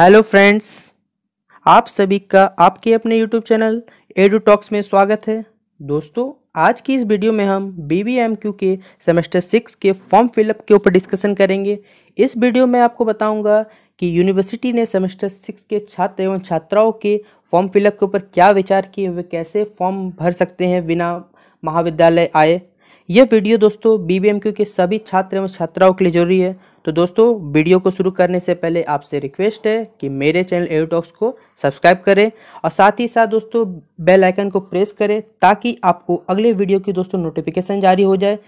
hello friends आप सभी का आपके अपने यूट्यूब चैनल एडू टॉक्स में स्वागत है दोस्तों आज की इस वीडियो में हम बी के सेमेस्टर सिक्स के फॉर्म फिलअप के ऊपर डिस्कशन करेंगे इस वीडियो में आपको बताऊंगा कि यूनिवर्सिटी ने सेमेस्टर सिक्स के छात्र एवं छात्राओं के फॉर्म फिलअप के ऊपर क्या विचार किए वे कैसे फॉर्म भर सकते हैं बिना महाविद्यालय आए यह वीडियो दोस्तों बीबीएमक्यू के सभी छात्र एवं छात्राओं के लिए जरूरी है तो दोस्तों वीडियो को शुरू करने से पहले आपसे रिक्वेस्ट है कि मेरे चैनल एयरटॉक्स को सब्सक्राइब करें और साथ ही साथ दोस्तों बेल आइकन को प्रेस करें ताकि आपको अगले वीडियो की दोस्तों नोटिफिकेशन जारी हो जाए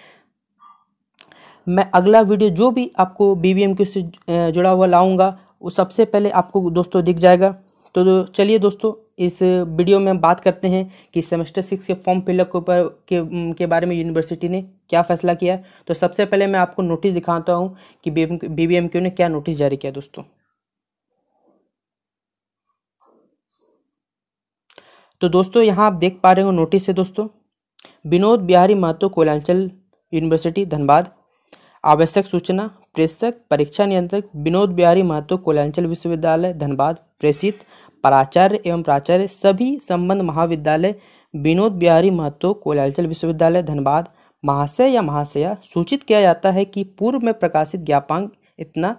मैं अगला वीडियो जो भी आपको क्यू से जुड़ा हुआ लाऊंगा वो सबसे पहले आपको दोस्तों दिख जाएगा तो चलिए दोस्तों इस वीडियो में हम बात करते हैं कि सेमेस्टर सिक्स के फॉर्म फिलअप के ऊपर के, के बारे में यूनिवर्सिटी ने क्या फैसला किया तो सबसे पहले मैं आपको नोटिस दिखाता हूँ कि बी बी एम क्यू ने क्या नोटिस जारी किया दोस्तों तो दोस्तों यहाँ आप देख पा रहे हो नोटिस है दोस्तों विनोद बिहारी महतो कोलांचल यूनिवर्सिटी धनबाद आवश्यक सूचना प्रेषक परीक्षा नियंत्रक विनोद बिहारी महतो कोलांचल विश्वविद्यालय धनबाद प्रेषित प्राचार्य एवं प्राचार्य सभी संबंध महाविद्यालय विनोद बिहारी महतो कोलाचल विश्वविद्यालय धनबाद महाशय या महाशया सूचित किया जाता है कि पूर्व में प्रकाशित ज्ञापांक इतना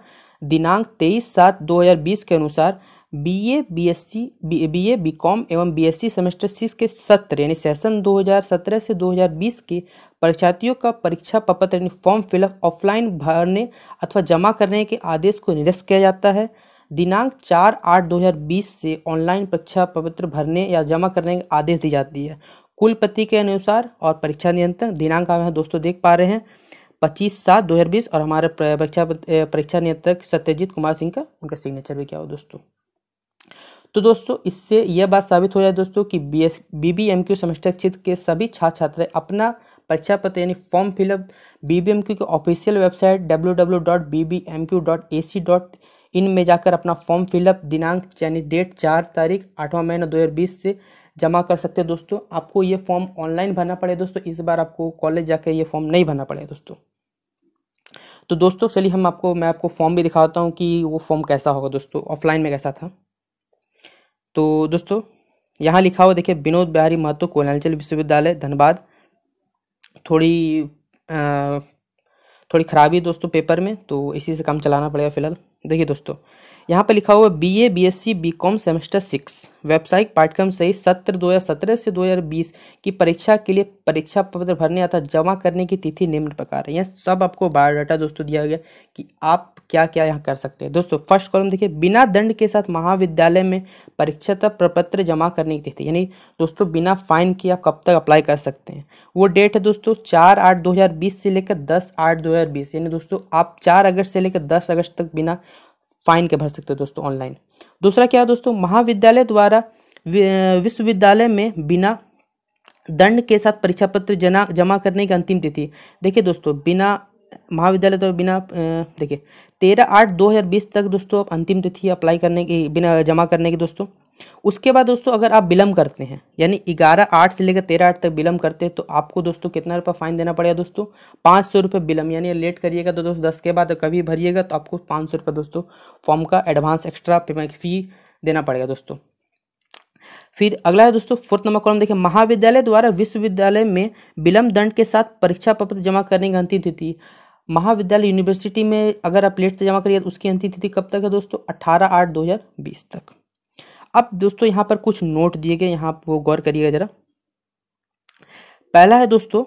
दिनांक तेईस सात दो हज़ार बीस के अनुसार B A B S C B A B com एवं B S C semester six के सत्र यानी सेशन 2017 से 2020 के परीक्षार्थियों का परीक्षा पत्र यानी फॉर्म फिलअप ऑफलाइन भरने अथवा जमा करने के आदेश को निरस्त किया जाता है दिनांक चार आठ दो हज़ार बीस से ऑनलाइन परीक्षा पत्र भरने या जमा करने के आदेश दी जाती है कुलपति के अनुसार और परीक्षा नियंत्रण दिनांक आप यहाँ दोस्तों देख पा रहे हैं पच्चीस सात दो हज़ार बीस और हमारे परीक्षा परीक्षा नियंत्रक सत्यजीत कुमार सिंह का उनका सिग्नेचर भी क्या हो दोस्तों तो दोस्तों इससे यह बात साबित हो जाए दोस्तों कि B S B B M Q semester क्षेत्र के सभी छात्र छात्राएं अपना परीक्षा पत्र यानी form fill up B B M Q के official website W W dot B B M Q dot A C dot इनमें जाकर अपना फॉर्म फिलअप दिनांक यानी डेट चार तारीख आठवां महीना दो हज़ार बीस से जमा कर सकते हैं दोस्तों आपको ये फॉर्म ऑनलाइन भरना पड़ेगा दोस्तों इस बार आपको कॉलेज जाकर ये फॉर्म नहीं भरना पड़ेगा दोस्तों तो दोस्तों चलिए हम आपको मैं आपको फॉर्म भी दिखाता हूँ कि वो फॉर्म कैसा होगा दोस्तों ऑफलाइन में कैसा था तो दोस्तों यहाँ लिखा हुआ देखिए विनोद बिहारी महतो कोलांचल विश्वविद्यालय धनबाद थोड़ी आ, थोड़ी खराबी दोस्तों पेपर में तो इसी से काम चलाना पड़ेगा फिलहाल देखिए दोस्तों यहाँ पर लिखा हुआ B A B S C B com semester six व्यावसायिक पाठ्यक्रम सही सत्र दो हज़ार सत्रह से दो हज़ार बीस की परीक्षा के लिए परीक्षा पत्र भरने अथा जमा करने की तिथि निम्न प्रकार है यह सब आपको बायोडाटा दोस्तों दिया गया कि आप क्या क्या यहाँ कर सकते हैं दोस्तों फर्स्ट कॉलम देखिए बिना दंड के साथ महाविद्यालय में परीक्षा तक प्रपत्र जमा करने की तिथि यानी दोस्तों बिना फाइन के आप कब तक अप्लाई कर सकते हैं वो डेट है दोस्तों चार आठ दो हज़ार बीस से लेकर दस आठ दो हज़ार बीस यानी दोस्तों आप चार अगस्त से लेकर दस अगस्त तक बिना फाइन के भर सकते हो दोस्तों ऑनलाइन दूसरा क्या है दोस्तों महाविद्यालय द्वारा विश्वविद्यालय में बिना दंड के साथ परीक्षा पत्र जना जमा करने की अंतिम तिथि देखिए दोस्तों बिना महाविद्यालय तो बिना देखिए तेरह आठ दो हज़ार बीस तक दोस्तों अंतिम तिथि अप्लाई करने की बिना जमा करने की दोस्तों उसके बाद दोस्तों अगर आप विलम्ब करते हैं यानी ग्यारह आठ से लेकर तेरह आठ तक विलम्ब करते हैं तो आपको दोस्तों कितना रुपये फाइन देना पड़ेगा दोस्तों पाँच सौ रुपये विलम्ब यानी लेट करिएगा तो दोस्तों दस के बाद कभी भरिएगा तो आपको पाँच सौ रुपये दोस्तों फॉर्म का एडवांस एक्स्ट्रा पेमेंट फी देना पड़ेगा दोस्तों फिर अगला है दोस्तों फोर्थ नंबर कॉलम देखिए महाविद्यालय द्वारा विश्वविद्यालय में विलंब दंड के साथ परीक्षा पत्र जमा करने की अंतिम तिथि महाविद्यालय यूनिवर्सिटी में अगर आप लेट से जमा करिए तो उसकी अंतिम तिथि कब तक है दोस्तों अट्ठारह आठ दो हज़ार बीस तक अब दोस्तों यहाँ पर कुछ नोट दिए गए यहाँ आप वो गौर करिएगा ज़रा पहला है दोस्तों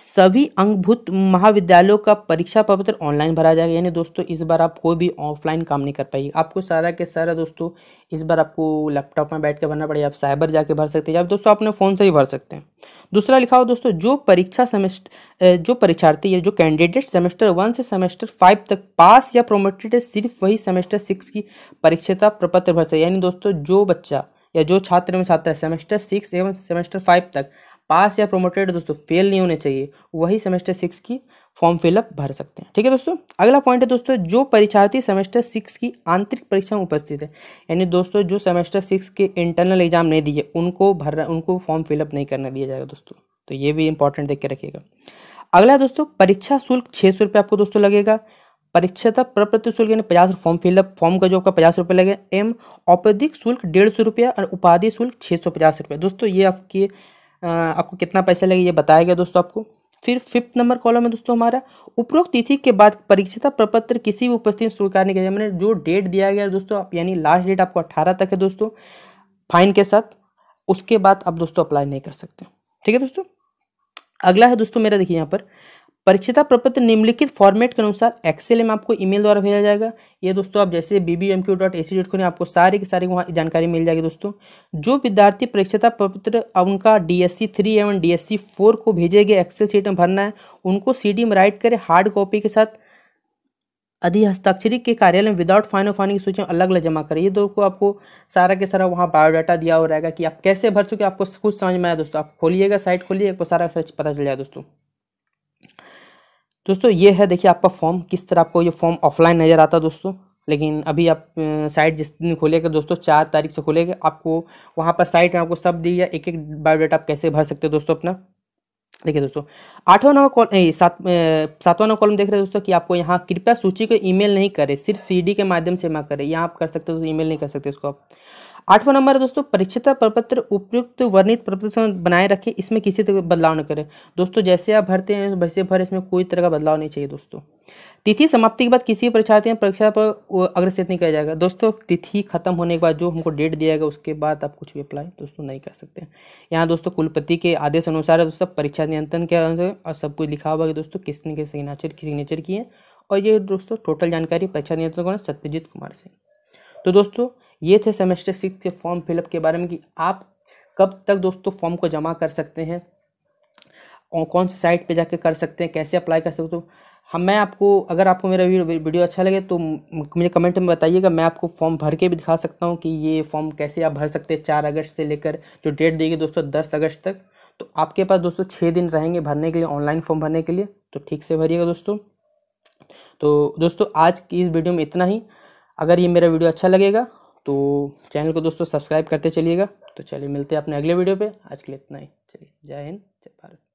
सभी अंगभूत महाविद्यालयों का परीक्षा पत्र ऑनलाइन भरा जाएगा यानी दोस्तों इस बार आप कोई भी ऑफलाइन काम नहीं कर पाए आपको सारा के सारा दोस्तों इस बार आपको लैपटॉप में बैठ के भरना पड़ेगा आप साइबर जाके भर सकते हैं या दोस्तों अपने फ़ोन से ही भर सकते हैं दूसरा लिखा हो दोस्तों जो परीक्षा सेमेस्टर जो परीक्षार्थी या जो कैंडिडेट सेमेस्टर वन से सेमेस्टर फाइव तक पास या प्रोमोटेड है सिर्फ वही सेमेस्टर सिक्स की परीक्षता प्रपत्र भर सकते यानी दोस्तों जो बच्चा या जो छात्र में छात्र है सेमेस्टर सिक्स एवं सेमेस्टर फाइव तक पास या प्रोमोटेड दोस्तों फेल नहीं होने चाहिए वही सेमेस्टर सिक्स की फॉर्म फिलअप भर सकते हैं ठीक है दोस्तों अगला पॉइंट है दोस्तों जो परीक्षार्थी सेमेस्टर सिक्स की आंतरिक परीक्षा में उपस्थित है यानी दोस्तों जो सेमेस्टर सिक्स के इंटरनल एग्जाम नहीं दिए उनको भर उनको फॉर्म फिलअप नहीं करना दिया जाएगा दोस्तों तो ये भी इंपॉर्टेंट देख के रखिएगा अगला दोस्तों परीक्षा शुल्क छः सौ रुपये आपको दोस्तों लगेगा परीक्षाता प्रपत्र शुल्क यानी पचास फॉर्म फिलअप फॉर्म का जो आपका पचास रुपये लगेगा एम औपाधिक शुल्क डेढ़ सौ रुपया और उपाधि शुल्क छः सौ पचास रुपये दोस्तों ये आपके आपको कितना पैसा लगे ये बताया गया दोस्तों आपको फिर फिफ्थ नंबर कॉलम है दोस्तों हमारा उपरोक्त तिथि के बाद परीक्षिता प्रपत्र किसी भी उपस्थिति में स्वीकार नहीं किया मैंने जो डेट दिया गया दोस्तों दोस्तों यानी लास्ट डेट आपको अट्ठारह तक है दोस्तों फाइन के साथ उसके बाद आप दोस्तों अप्लाई नहीं कर सकते ठीक है दोस्तों अगला है दोस्तों मेरा देखिए यहाँ पर परीक्षिता प्रपत्र निम्नलिखित फॉर्मेट के अनुसार एक्सेल में आपको ईमेल द्वारा भेजा जाएगा ये दोस्तों आप जैसे B B M Q dot A C dot खोने आपको सारी की सारी वहाँ जानकारी मिल जाएगी दोस्तों जो विद्यार्थी परीक्षता प्रपत्र उनका डी एस सी थ्री एवं डी एस सी फोर को भेजे गए एक्सेल सीट में भरना है उनको सी डी में राइट करें हार्ड कॉपी के साथ अधि हस्ताक्षरी के कार्यालय में विदाउट फाइन ऑफ फाइन की सूची अलग अलग जमा करें ये दोस्तों आपको सारा के सारा वहाँ बायोडाटा दिया हो रहेगा कि आप कैसे भर चुके आपको कुछ समझ में आया दोस्तों आप खोलिएगा साइट खोलिए आपको सारा सर्च पता चल जाएगा दोस्तों दोस्तों ये है देखिए आपका फॉर्म किस तरह आपको ये फॉर्म ऑफलाइन नज़र आता दोस्तों लेकिन अभी आप साइट जिस दिन खोलेगा दोस्तों चार तारीख से खोलेगा आपको वहाँ पर साइट में आपको सब दी गया एक एक बायोडाटा आप कैसे भर सकते हो दोस्तों अपना देखिए दोस्तों आठवां नंबर कॉलम सात सातवां नंबर कॉलम देख रहे हैं दोस्तों कि आपको यहाँ कृपया सूची को ईमेल नहीं करें सिर्फ सीडी के माध्यम से मैं करें यहाँ आप कर सकते हो तो ईमेल नहीं कर सकते उसको आप आठवां नंबर है दोस्तों परीक्षता प्रपत्र उपयुक्त वर्णित प्रपत्र बनाए रखें इसमें किसी तरह बदलाव न करें दोस्तों जैसे आप भरते हैं वैसे भर इसमें कोई तरह का बदलाव नहीं चाहिए दोस्तों तिथि समाप्ति के बाद किसी भी परीक्षार्थी में परीक्षा पर अग्रसित नहीं किया जाएगा दोस्तों तिथि खत्म होने के बाद जो हमको डेट दिया गया उसके बाद आप कुछ भी अप्लाई दोस्तों नहीं कर सकते यहाँ दोस्तों कुलपति के आदेश अनुसार है दोस्तों परीक्षा नियंत्रण के और सब कुछ लिखा हुआ है दोस्तों किसने के सिग्नेचर सिग्नेचर किए और ये दोस्तों टोटल जानकारी परीक्षा नियंत्रण सत्यजीत कुमार सिंह तो दोस्तों ये थे सेमेस्टर सिक्स के फॉर्म फिलअप के बारे में कि आप कब तक दोस्तों फॉर्म को जमा कर सकते हैं और कौन सी साइट पे जाके कर सकते हैं कैसे अप्लाई कर सकते हो तो हम मैं आपको अगर आपको मेरा वीडियो अच्छा लगे तो मुझे कमेंट में बताइएगा मैं आपको फॉर्म भर के भी दिखा सकता हूँ कि ये फॉर्म कैसे आप भर सकते हैं चार अगस्त से लेकर जो डेट देगी दोस्तों दस अगस्त तक तो आपके पास दोस्तों छः दिन रहेंगे भरने के लिए ऑनलाइन फॉर्म भरने के लिए तो ठीक से भरिएगा दोस्तों तो दोस्तों आज की इस वीडियो में इतना ही अगर ये मेरा वीडियो अच्छा लगेगा तो चैनल को दोस्तों सब्सक्राइब करते चलिएगा तो चलिए मिलते हैं अपने अगले वीडियो पे आज के लिए इतना ही चलिए जय हिंद जय भारत